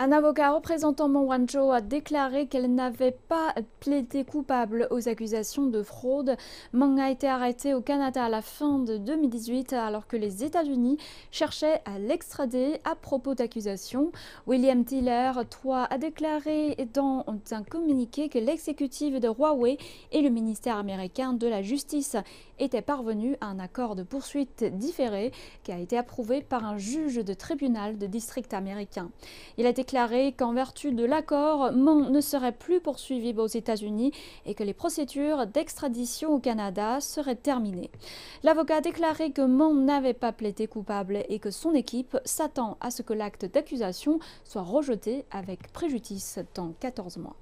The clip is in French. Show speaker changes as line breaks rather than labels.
Un avocat représentant Wanzhou a déclaré qu'elle n'avait pas plaidé coupable aux accusations de fraude. Meng a été arrêté au Canada à la fin de 2018 alors que les États-Unis cherchaient à l'extrader à propos d'accusations. William Tiller III a déclaré dans un communiqué que l'exécutif de Huawei et le ministère américain de la Justice étaient parvenus à un accord de poursuite différé qui a été approuvé par un juge de tribunal de district américain. Il a été déclaré qu'en vertu de l'accord, Meng ne serait plus poursuivi aux États-Unis et que les procédures d'extradition au Canada seraient terminées. L'avocat a déclaré que Meng n'avait pas plaidé coupable et que son équipe s'attend à ce que l'acte d'accusation soit rejeté avec préjudice dans 14 mois.